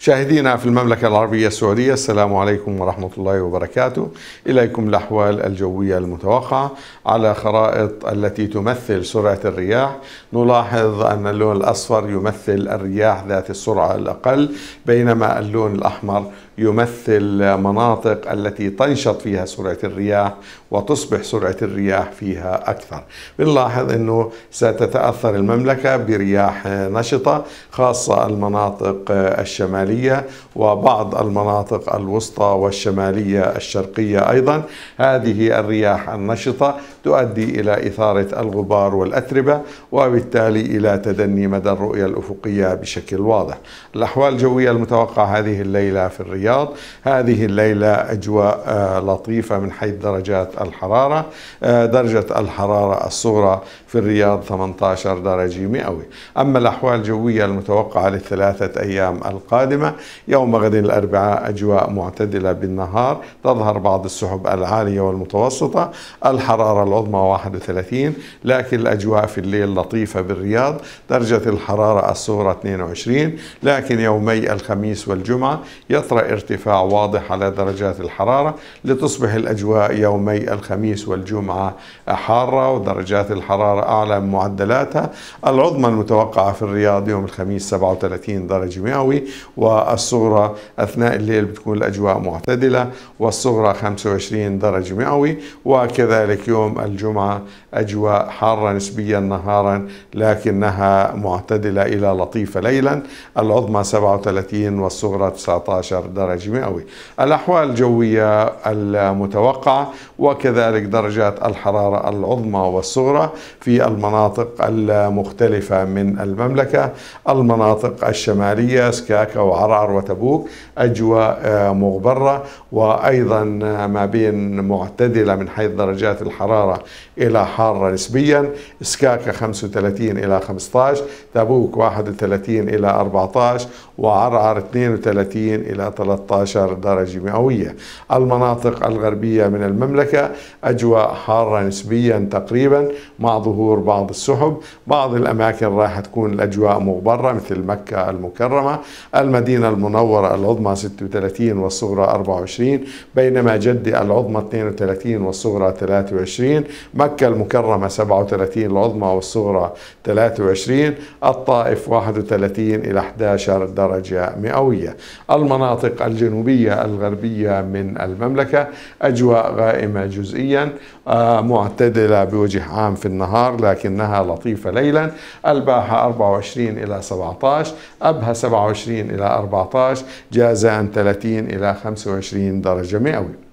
مشاهدينا في المملكة العربية السعودية السلام عليكم ورحمة الله وبركاته إليكم الأحوال الجوية المتوقعة على خرائط التي تمثل سرعة الرياح نلاحظ أن اللون الأصفر يمثل الرياح ذات السرعة الأقل بينما اللون الأحمر يمثل مناطق التي تنشط فيها سرعة الرياح وتصبح سرعة الرياح فيها أكثر بنلاحظ أنه ستتأثر المملكة برياح نشطة خاصة المناطق الشمالية وبعض المناطق الوسطى والشمالية الشرقية أيضا هذه الرياح النشطة تؤدي إلى إثارة الغبار والأتربة وبالتالي إلى تدني مدى الرؤية الأفقية بشكل واضح الأحوال الجوية المتوقعة هذه الليلة في الرياض الرياض هذه الليلة أجواء آه، لطيفة من حيث درجات الحرارة آه، درجة الحرارة الصغرى في الرياض 18 درجة مئوي أما الأحوال الجوية المتوقعة للثلاثة أيام القادمة يوم غد الأربعاء أجواء معتدلة بالنهار تظهر بعض السحب العالية والمتوسطة الحرارة العظمى 31 لكن الأجواء في الليل لطيفة بالرياض درجة الحرارة الصغرى 22 لكن يومي الخميس والجمعة يطرأ ارتفاع واضح على درجات الحرارة لتصبح الأجواء يومي الخميس والجمعة حارة ودرجات الحرارة أعلى من معدلاتها العظمى المتوقعة في الرياض يوم الخميس 37 درجة مئوي والصغرى أثناء الليل بتكون الأجواء معتدلة والصغرى 25 درجة مئوي وكذلك يوم الجمعة أجواء حارة نسبيا نهارا لكنها معتدلة إلى لطيفة ليلا العظمى 37 والصغرى 19 درجة درجة مئوي الأحوال الجوية المتوقعة وكذلك درجات الحرارة العظمى والصغرى في المناطق المختلفة من المملكة المناطق الشمالية سكاكا وعرعر وتبوك أجواء آه، مغبرة وأيضا آه، ما بين معتدلة من حيث درجات الحرارة إلى حارة نسبيا سكاكا 35 إلى 15 تبوك 31 إلى 14 وعرعر 32 إلى 13 13 درجة مئوية المناطق الغربية من المملكة أجواء حارة نسبيا تقريبا مع ظهور بعض السحب بعض الأماكن راح تكون الأجواء مغبرة مثل مكة المكرمة المدينة المنورة العظمى 36 والصغرى 24 بينما جدة العظمى 32 والصغرى 23 مكة المكرمة 37 العظمى والصغرى 23 الطائف 31 إلى 11 درجة مئوية المناطق المناطق الجنوبية الغربية من المملكة أجواء غائمة جزئيا آه، معتدلة بوجه عام في النهار لكنها لطيفة ليلا الباحة 24 إلى 17 أبها 27 إلى 14 جازان 30 إلى 25 درجة مئوية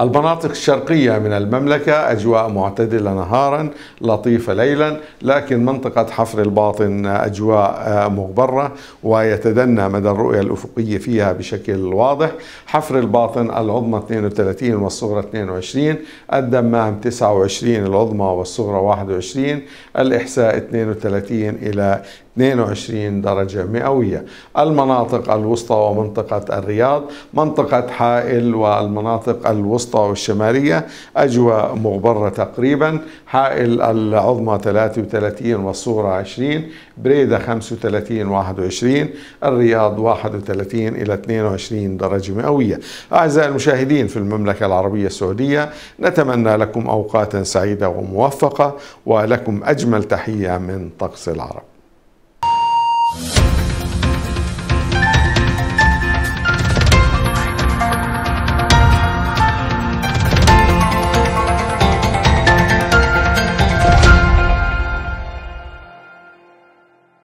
المناطق الشرقية من المملكة أجواء معتدلة نهارا لطيفة ليلا لكن منطقة حفر الباطن أجواء آه، مغبرة ويتدنى مدى الرؤية الأفقية فيها بشكل واضح حفر الباطن العظمى 32 والصغرى 22 الدمام 29 العظمى والصغرى 21 الإحساء 32 إلى 22 درجة مئوية المناطق الوسطى ومنطقة الرياض منطقة حائل والمناطق الوسطى والشمالية أجواء مغبرة تقريبا حائل العظمى 33 والصورة 20 بريدة 35 21 الرياض 31 إلى 22 درجة مئوية أعزائي المشاهدين في المملكة العربية السعودية نتمنى لكم أوقات سعيدة وموفقة ولكم أجمل تحية من طقس العرب